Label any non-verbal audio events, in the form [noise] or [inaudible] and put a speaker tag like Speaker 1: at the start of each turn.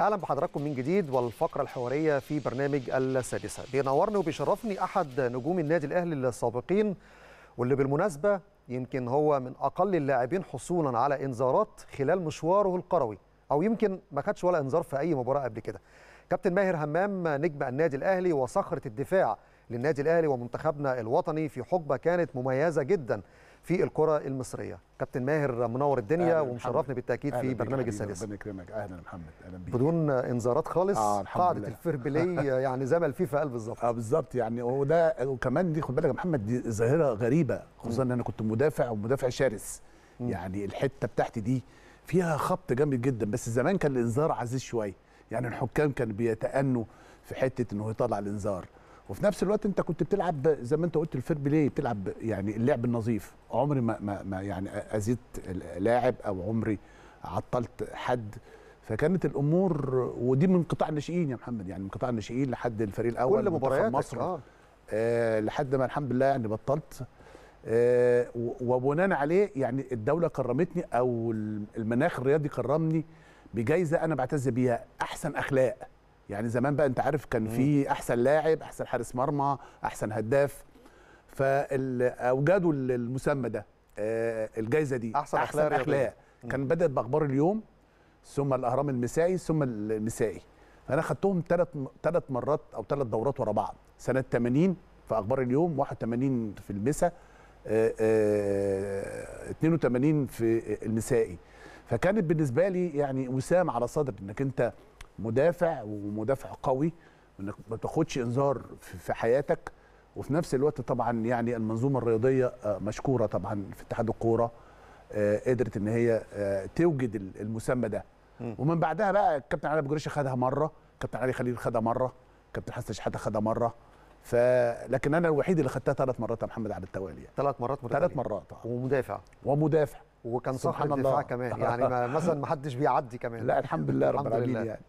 Speaker 1: اهلا بحضراتكم من جديد والفقره الحواريه في برنامج السادسه بينورني وبيشرفني احد نجوم النادي الاهلي السابقين واللي بالمناسبه يمكن هو من اقل اللاعبين حصولا على انذارات خلال مشواره القروي او يمكن ما خدش ولا انذار في اي مباراه قبل كده كابتن ماهر همام نجم النادي الاهلي وصخره الدفاع للنادي الاهلي ومنتخبنا الوطني في حقبه كانت مميزه جدا في الكره المصريه كابتن ماهر منور الدنيا ومشرفني بالتاكيد في برنامج السادس ربنا
Speaker 2: يكرمك اهلا محمد اهلا بيك بدون انذارات خالص آه قاعده الفربلي [laughs] يعني زي ما الفيفا قال بالظبط اه بالظبط يعني وده وكمان دي خد بالك يا محمد دي ظاهره غريبه خصوصا ان انا كنت مدافع ومدافع شرس يعني الحته بتاعتي دي فيها خبط جامد جدا بس زمان كان الانذار عزيز شويه يعني الحكام كانوا بيتأنوا في حته ان هو يطلع الانذار وفي نفس الوقت انت كنت بتلعب زي ما انت قلت الفير بلاي بتلعب يعني اللعب النظيف عمري ما, ما, ما يعني اذيت لاعب او عمري عطلت حد فكانت الامور ودي من قطاع الناشئين يا محمد يعني من قطاع الناشئين لحد الفريق الاول كل مباريات مصر آه. آه لحد ما الحمد لله يعني بطلت آه وبناء عليه يعني الدوله كرمتني او المناخ الرياضي كرمني بجائزه انا بعتز بيها احسن اخلاق يعني زمان بقى انت عارف كان في احسن لاعب احسن حارس مرمى احسن هداف فاوجدوا المسمى ده آه، الجائزه دي احسن, أحسن اخلاق, أخلاق. كان بدات باخبار اليوم ثم الاهرام المسائي ثم المسائي انا خدتهم ثلاث ثلاث مرات او ثلاث دورات ورا بعض سنه 80 في اخبار اليوم 81 في المسا 82 آه، آه، في المسائي فكانت بالنسبه لي يعني وسام على صدر انك انت مدافع ومدافع قوي انك ما تاخدش انذار في حياتك وفي نفس الوقت طبعا يعني المنظومه الرياضيه آه، مشكوره طبعا في اتحاد الكوره آه، قدرت ان هي آه، توجد المسمى ده ومن بعدها بقى الكابتن علي ابو جريشه خدها مره كابتن علي خليل خدها مره كابتن حسن شحاته خدها مره ف لكن انا الوحيد اللي خدتها ثلاث مرات يا محمد على التوالي يعني. ثلاث مرات ثلاث مرات ومدافع ومدافع وكان صح الدفاع كمان يعني [laughs] مثلا ما حدش بيعدي
Speaker 1: كمان لا الحمد لله رب العالمين يعني